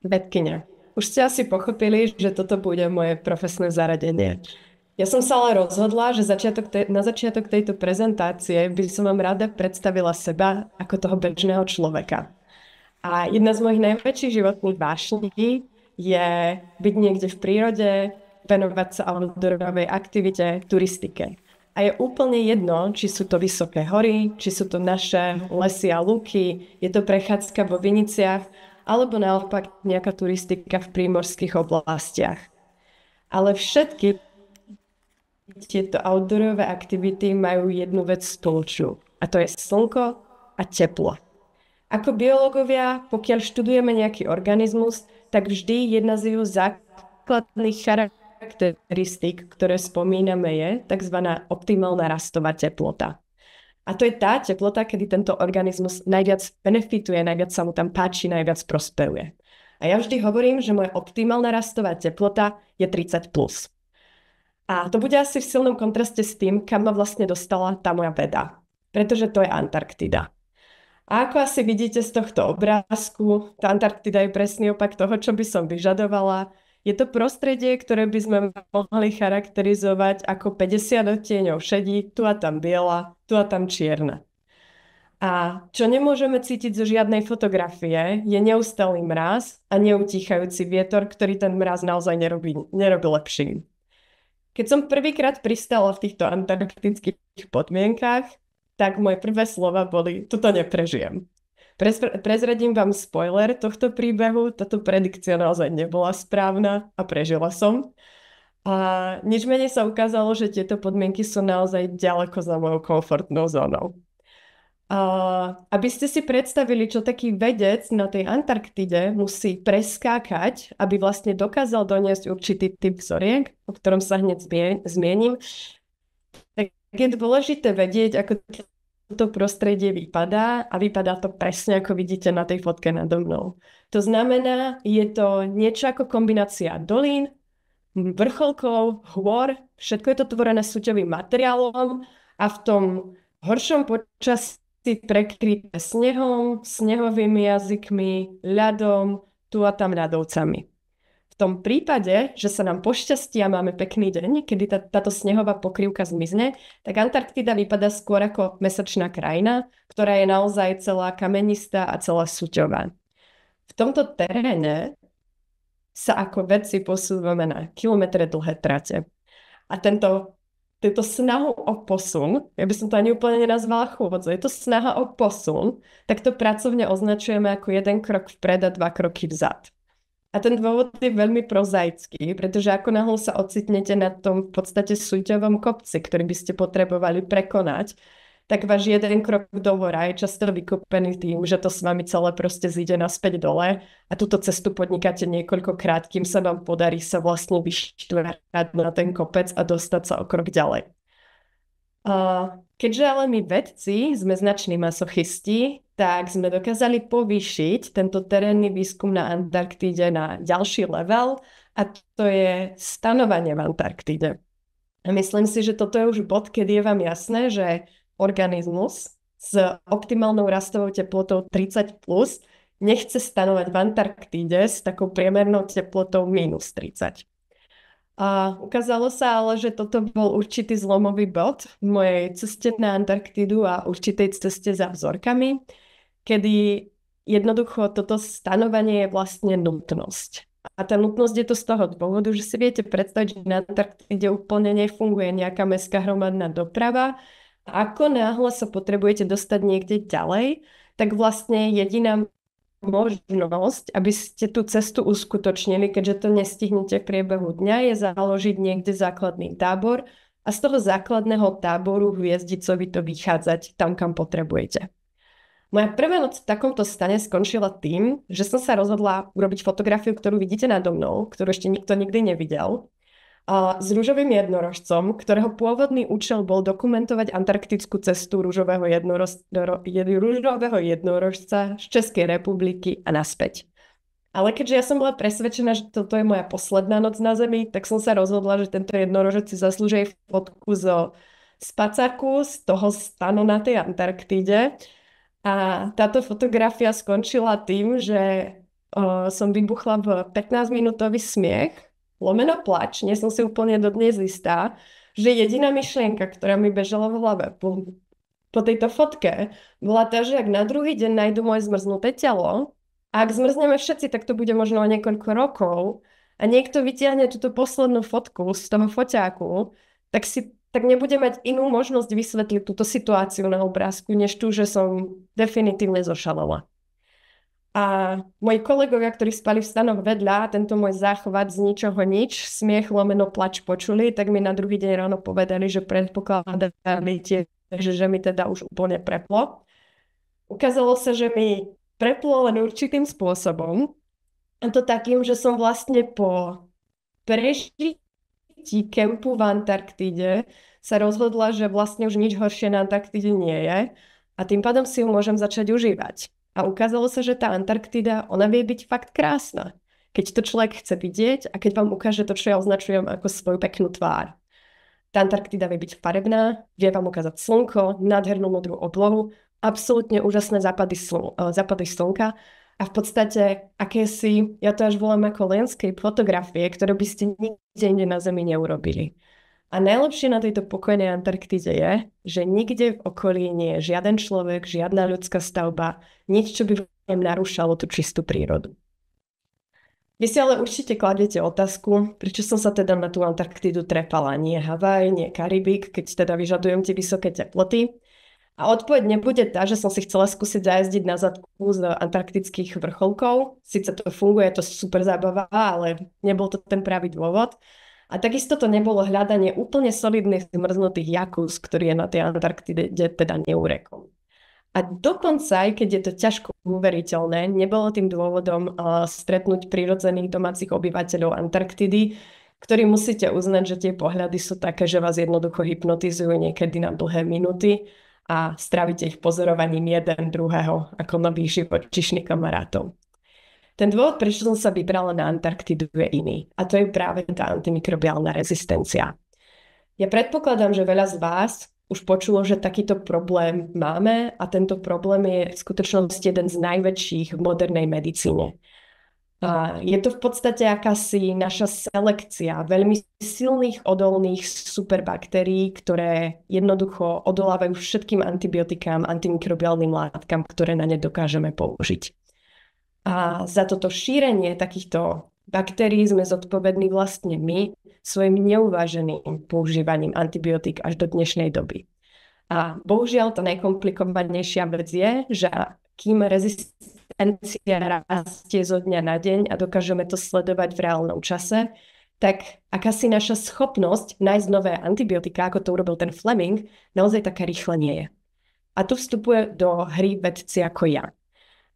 Vedkynia. Už ste asi pochopili, že toto bude moje profesné zaradenie. Ja som sa ale rozhodla, že začiatok te- na začiatok tejto prezentácie by som vám rada predstavila seba ako toho bežného človeka. A jedna z mojich najväčších životných vášní je byť niekde v prírode, venovať sa outdoorovej aktivite, turistike. A je úplne jedno, či sú to vysoké hory, či sú to naše lesy a luky, je to prechádzka vo Viniciach, alebo naopak nejaká turistika v prímorských oblastiach. Ale všetky tieto outdoorové aktivity majú jednu vec spoločnú a to je slnko a teplo. Ako biológovia, pokiaľ študujeme nejaký organizmus, tak vždy jedna z jeho základných charakteristík, ktoré spomíname, je tzv. optimálna rastová teplota. A to je tá teplota, kedy tento organizmus najviac benefituje, najviac sa mu tam páči, najviac prosperuje. A ja vždy hovorím, že moja optimálna rastová teplota je 30+. Plus. A to bude asi v silnom kontraste s tým, kam ma vlastne dostala tá moja veda. Pretože to je Antarktida. A ako asi vidíte z tohto obrázku, tá Antarktida je presný opak toho, čo by som vyžadovala. Je to prostredie, ktoré by sme mohli charakterizovať ako 50 odtieňov šedí, tu a tam biela, tu a tam čierna. A čo nemôžeme cítiť zo žiadnej fotografie, je neustalý mraz a neutichajúci vietor, ktorý ten mraz naozaj nerobí, nerobí lepší. Keď som prvýkrát pristala v týchto antarktických podmienkach, tak moje prvé slova boli, toto neprežijem prezradím vám spoiler tohto príbehu, táto predikcia naozaj nebola správna a prežila som. A nič menej sa ukázalo, že tieto podmienky sú naozaj ďaleko za mojou komfortnou zónou. A aby ste si predstavili, čo taký vedec na tej Antarktide musí preskákať, aby vlastne dokázal doniesť určitý typ vzoriek, o ktorom sa hneď zmiením, tak je dôležité vedieť, ako to prostredie vypadá a vypadá to presne ako vidíte na tej fotke nado mnou. To znamená, je to niečo ako kombinácia dolín, vrcholkov, hôr, všetko je to tvorené súťovým materiálom a v tom horšom počasí prekryté snehom, snehovými jazykmi, ľadom, tu a tam ľadovcami tom prípade, že sa nám pošťastí a máme pekný deň, kedy tá, táto snehová pokrývka zmizne, tak Antarktida vypadá skôr ako mesačná krajina, ktorá je naozaj celá kamenistá a celá suťová. V tomto teréne sa ako vedci posúvame na kilometre dlhé trate. A tento, tento snahu o posun, ja by som to ani úplne nenazvala chôvodzo, je to snaha o posun, tak to pracovne označujeme ako jeden krok vpred a dva kroky vzad. A ten dôvod je veľmi prozaický, pretože ako náhle sa ocitnete na tom v podstate súťovom kopci, ktorý by ste potrebovali prekonať, tak váš jeden krok do hora je často vykúpený tým, že to s vami celé proste zíde naspäť dole a túto cestu podnikáte niekoľkokrát, kým sa vám podarí sa vlastne vyštvrať na ten kopec a dostať sa o krok ďalej. keďže ale my vedci sme značný masochisti, tak sme dokázali povýšiť tento terénny výskum na Antarktíde na ďalší level a to je stanovanie v Antarktíde. A myslím si, že toto je už bod, keď je vám jasné, že organizmus s optimálnou rastovou teplotou 30 plus nechce stanovať v Antarktíde s takou priemernou teplotou minus 30. A ukázalo sa ale, že toto bol určitý zlomový bod v mojej ceste na Antarktídu a určitej ceste za vzorkami, kedy jednoducho toto stanovanie je vlastne nutnosť. A tá nutnosť je to z toho dôvodu, že si viete predstaviť, že na Antarktíde úplne nefunguje nejaká mestská hromadná doprava. A ako náhle sa potrebujete dostať niekde ďalej, tak vlastne jediná možnosť, aby ste tú cestu uskutočnili, keďže to nestihnete v priebehu dňa, je založiť niekde základný tábor a z toho základného táboru hviezdicovi to vychádzať tam, kam potrebujete. Moja prvá noc v takomto stane skončila tým, že som sa rozhodla urobiť fotografiu, ktorú vidíte nado mnou, ktorú ešte nikto nikdy nevidel, a s rúžovým jednorožcom, ktorého pôvodný účel bol dokumentovať antarktickú cestu rúžového, jednoroz... rúžového jednorožca z Českej republiky a naspäť. Ale keďže ja som bola presvedčená, že toto je moja posledná noc na Zemi, tak som sa rozhodla, že tento jednorožec si zaslúži aj fotku zo spacaku z toho stanu na tej Antarktíde a táto fotografia skončila tým, že o, som vybuchla v 15-minútový smiech, lomeno plač, nie som si úplne dodnes istá, že jediná myšlienka, ktorá mi bežala v hlave po, po tejto fotke, bola tá, že ak na druhý deň nájdu moje zmrznuté telo, a ak zmrzneme všetci, tak to bude možno o niekoľko rokov a niekto vytiahne túto poslednú fotku z toho foťáku, tak si tak nebude mať inú možnosť vysvetliť túto situáciu na obrázku, než tú, že som definitívne zošalala. A moji kolegovia, ktorí spali v stanoch vedľa, tento môj záchvat z ničoho nič, smiech lomeno plač počuli, tak mi na druhý deň ráno povedali, že predpokladali tie, že, že mi teda už úplne preplo. Ukázalo sa, že mi preplo len určitým spôsobom. A to takým, že som vlastne po prežití ti kempu v Antarktide sa rozhodla, že vlastne už nič horšie na Antarktide nie je a tým pádom si ju môžem začať užívať. A ukázalo sa, že tá Antarktida, ona vie byť fakt krásna, keď to človek chce vidieť a keď vám ukáže to, čo ja označujem ako svoju peknú tvár. Tá Antarktida vie byť farebná, vie vám ukázať slnko, nádhernú modrú oblohu, absolútne úžasné západy, slu- eh, západy slnka a v podstate akési, ja to až volám ako lenskej fotografie, ktoré by ste nikde inde na Zemi neurobili. A najlepšie na tejto pokojnej Antarktide je, že nikde v okolí nie je žiaden človek, žiadna ľudská stavba, nič, čo by vám narúšalo tú čistú prírodu. Vy si ale určite kladete otázku, prečo som sa teda na tú Antarktidu trepala, nie Havaj, nie Karibik, keď teda vyžadujem tie vysoké teploty. A odpoveď nebude tá, že som si chcela skúsiť zajazdiť na zadku z antarktických vrcholkov. Sice to funguje, je to super zábava, ale nebol to ten pravý dôvod. A takisto to nebolo hľadanie úplne solidných zmrznutých jakus, ktorý je na tej Antarktide teda neurekom. A dokonca, aj keď je to ťažko uveriteľné, nebolo tým dôvodom uh, stretnúť prírodzených domácich obyvateľov Antarktidy, ktorí musíte uznať, že tie pohľady sú také, že vás jednoducho hypnotizujú niekedy na dlhé minúty a stravíte ich pozorovaním jeden druhého ako nových živočišných kamarátov. Ten dôvod, prečo som sa vybrala na Antarktidu je iný a to je práve tá antimikrobiálna rezistencia. Ja predpokladám, že veľa z vás už počulo, že takýto problém máme a tento problém je v skutočnosti jeden z najväčších v modernej medicíne. Je to v podstate akási naša selekcia veľmi silných odolných superbaktérií, ktoré jednoducho odolávajú všetkým antibiotikám, antimikrobiálnym látkam, ktoré na ne dokážeme použiť. A za toto šírenie takýchto baktérií sme zodpovední vlastne my svojim neuváženým používaním antibiotík až do dnešnej doby. A bohužiaľ tá najkomplikovanejšia vec je, že kým rezistencia konkurencia rastie zo dňa na deň a dokážeme to sledovať v reálnom čase, tak aká si naša schopnosť nájsť nové antibiotika, ako to urobil ten Fleming, naozaj také rýchle nie je. A tu vstupuje do hry vedci ako ja.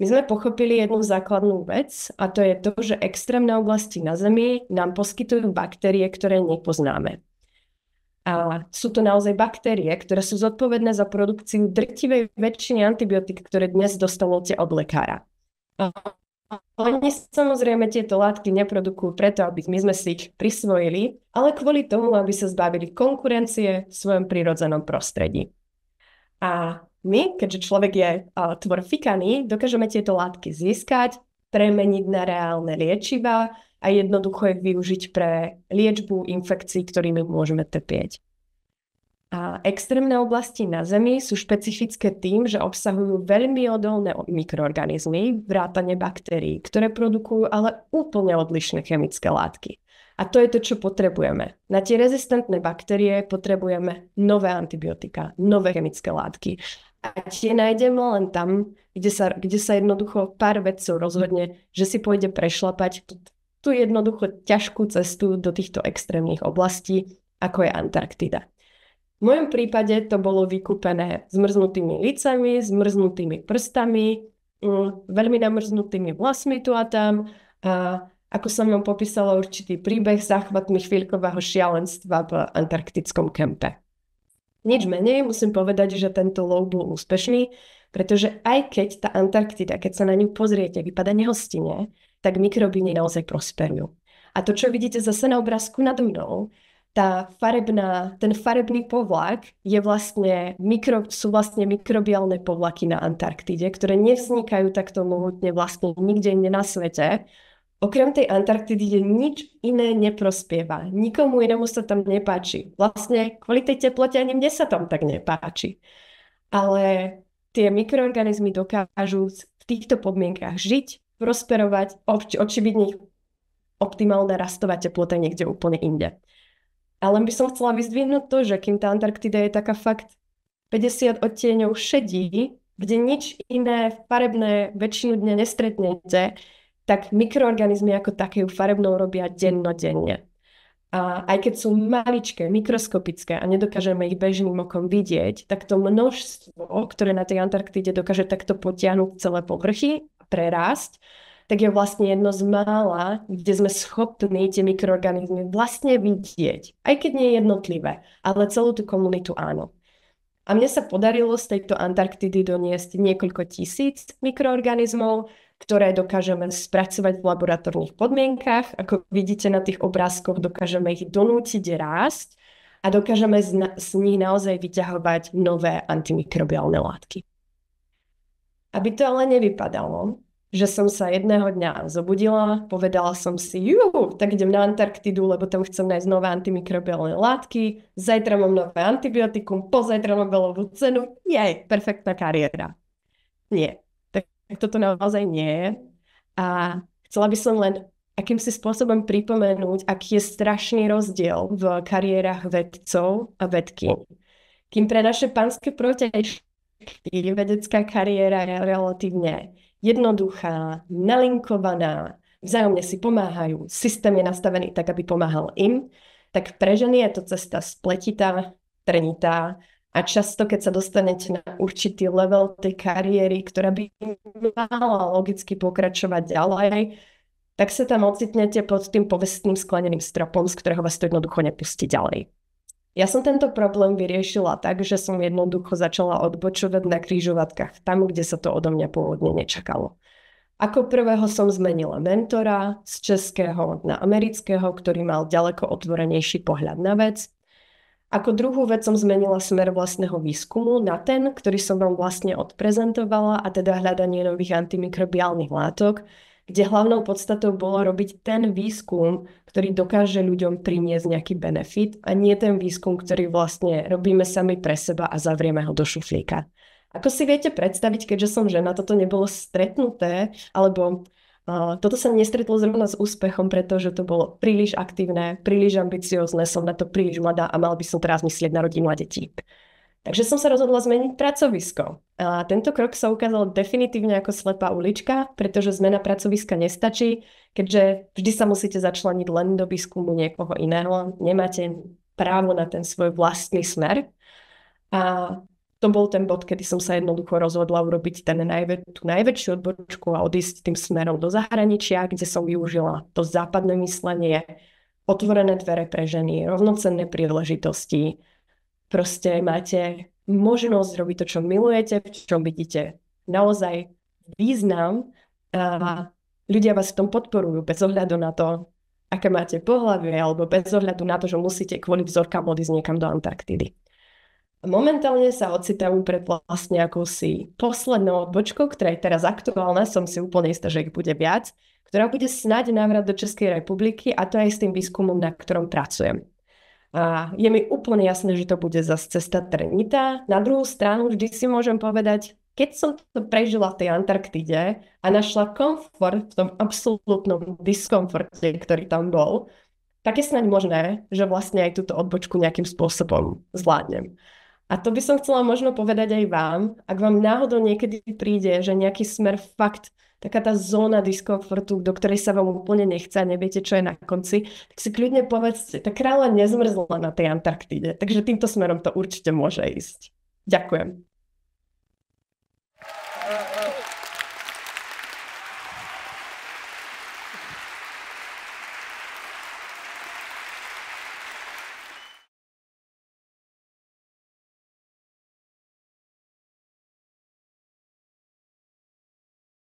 My sme pochopili jednu základnú vec a to je to, že extrémne oblasti na Zemi nám poskytujú baktérie, ktoré nepoznáme. A sú to naozaj baktérie, ktoré sú zodpovedné za produkciu drtivej väčšiny antibiotík, ktoré dnes dostanete od lekára. Oni samozrejme tieto látky neprodukujú preto, aby my sme si ich prisvojili, ale kvôli tomu, aby sa zbavili konkurencie v svojom prirodzenom prostredí. A my, keďže človek je uh, tvor fikaný, dokážeme tieto látky získať, premeniť na reálne liečiva a jednoducho ich využiť pre liečbu infekcií, ktorými môžeme trpieť. A extrémne oblasti na Zemi sú špecifické tým, že obsahujú veľmi odolné mikroorganizmy, vrátane baktérií, ktoré produkujú ale úplne odlišné chemické látky. A to je to, čo potrebujeme. Na tie rezistentné baktérie potrebujeme nové antibiotika, nové chemické látky. A tie nájdeme len tam, kde sa, kde sa jednoducho pár vedcov rozhodne, že si pôjde prešlapať tú, tú jednoducho ťažkú cestu do týchto extrémnych oblastí, ako je Antarktida. V mojom prípade to bolo vykúpené zmrznutými licami, zmrznutými prstami, mm, veľmi namrznutými vlasmi tu a tam a ako som vám popísala určitý príbeh záchvatmi chvíľkového šialenstva v antarktickom kempe. Nič menej musím povedať, že tento lov bol úspešný, pretože aj keď tá Antarktida, keď sa na ňu pozriete, vypada nehostine, tak mikroby naozaj prosperujú. A to, čo vidíte zase na obrázku nad mnou, tá farebná, ten farebný povlak je vlastne, mikro, sú vlastne mikrobiálne povlaky na Antarktide, ktoré nevznikajú takto mohutne vlastne nikde inde na svete. Okrem tej Antarktidy nič iné neprospieva. Nikomu inému sa tam nepáči. Vlastne kvôli tej teplote ani mne sa tam tak nepáči. Ale tie mikroorganizmy dokážu v týchto podmienkach žiť, prosperovať, oč- očividne optimálna rastová teplota niekde úplne inde. Ale len by som chcela vyzdvihnúť to, že kým tá Antarktida je taká fakt 50 odtieňov šedí, kde nič iné farebné väčšinu dňa nestretnete, tak mikroorganizmy ako také ju farebnou robia dennodenne. A aj keď sú maličké, mikroskopické a nedokážeme ich bežným okom vidieť, tak to množstvo, ktoré na tej Antarktide dokáže takto potiahnuť celé povrchy a prerásť, tak je vlastne jedno z mála, kde sme schopní tie mikroorganizmy vlastne vidieť, aj keď nie je jednotlivé, ale celú tú komunitu áno. A mne sa podarilo z tejto Antarktidy doniesť niekoľko tisíc mikroorganizmov, ktoré dokážeme spracovať v laboratórnych podmienkach. Ako vidíte na tých obrázkoch, dokážeme ich donútiť rásť a dokážeme z, na- z nich naozaj vyťahovať nové antimikrobiálne látky. Aby to ale nevypadalo, že som sa jedného dňa zobudila, povedala som si, ju, tak idem na Antarktidu, lebo tam chcem nájsť nové antimikrobiálne látky, zajtra mám nové antibiotikum, pozajtra Nobelovú cenu, jej, perfektná kariéra. Nie, tak, tak toto naozaj nie je. A chcela by som len akýmsi spôsobom pripomenúť, aký je strašný rozdiel v kariérach vedcov a vedky. Kým pre naše pánske protečky vedecká kariéra je relatívne jednoduchá, nalinkovaná, vzájomne si pomáhajú, systém je nastavený tak, aby pomáhal im, tak pre ženy je to cesta spletitá, trnitá a často, keď sa dostanete na určitý level tej kariéry, ktorá by mala logicky pokračovať ďalej, tak sa tam ocitnete pod tým povestným skleneným stropom, z ktorého vás to jednoducho nepustí ďalej. Ja som tento problém vyriešila tak, že som jednoducho začala odbočovať na krížovatkách, tam, kde sa to odo mňa pôvodne nečakalo. Ako prvého som zmenila mentora z českého na amerického, ktorý mal ďaleko otvorenejší pohľad na vec. Ako druhú vec som zmenila smer vlastného výskumu na ten, ktorý som vám vlastne odprezentovala, a teda hľadanie nových antimikrobiálnych látok, kde hlavnou podstatou bolo robiť ten výskum, ktorý dokáže ľuďom priniesť nejaký benefit a nie ten výskum, ktorý vlastne robíme sami pre seba a zavrieme ho do šuflíka. Ako si viete predstaviť, keďže som žena, toto nebolo stretnuté, alebo uh, toto sa nestretlo zrovna s úspechom, pretože to bolo príliš aktívne, príliš ambiciozne, som na to príliš mladá a mal by som teraz myslieť na rodinu a deti. Takže som sa rozhodla zmeniť pracovisko. A tento krok sa ukázal definitívne ako slepá ulička, pretože zmena pracoviska nestačí, keďže vždy sa musíte začleniť len do výskumu niekoho iného. Nemáte právo na ten svoj vlastný smer. A to bol ten bod, kedy som sa jednoducho rozhodla urobiť ten najvä- tú najväčšiu odbočku a odísť tým smerom do zahraničia, kde som využila to západné myslenie, otvorené dvere pre ženy, rovnocenné príležitosti, Proste máte možnosť robiť to, čo milujete, v čom vidíte naozaj význam a ľudia vás v tom podporujú bez ohľadu na to, aké máte pohľavie alebo bez ohľadu na to, že musíte kvôli vzorkám odísť niekam do Antarktidy. Momentálne sa ocitám pred vlastne akousi poslednou odbočkou, ktorá je teraz aktuálna, som si úplne istá, že ich bude viac, ktorá bude snáď návrat do Českej republiky a to aj s tým výskumom, na ktorom pracujem. A je mi úplne jasné, že to bude zase cesta trnitá. Na druhú stranu vždy si môžem povedať, keď som to prežila v tej Antarktide a našla komfort v tom absolútnom diskomforte, ktorý tam bol, tak je snáď možné, že vlastne aj túto odbočku nejakým spôsobom zvládnem. A to by som chcela možno povedať aj vám, ak vám náhodou niekedy príde, že nejaký smer fakt taká tá zóna diskomfortu, do ktorej sa vám úplne nechce a neviete, čo je na konci, tak si kľudne povedzte, tá kráľa nezmrzla na tej Antarktide, takže týmto smerom to určite môže ísť. Ďakujem.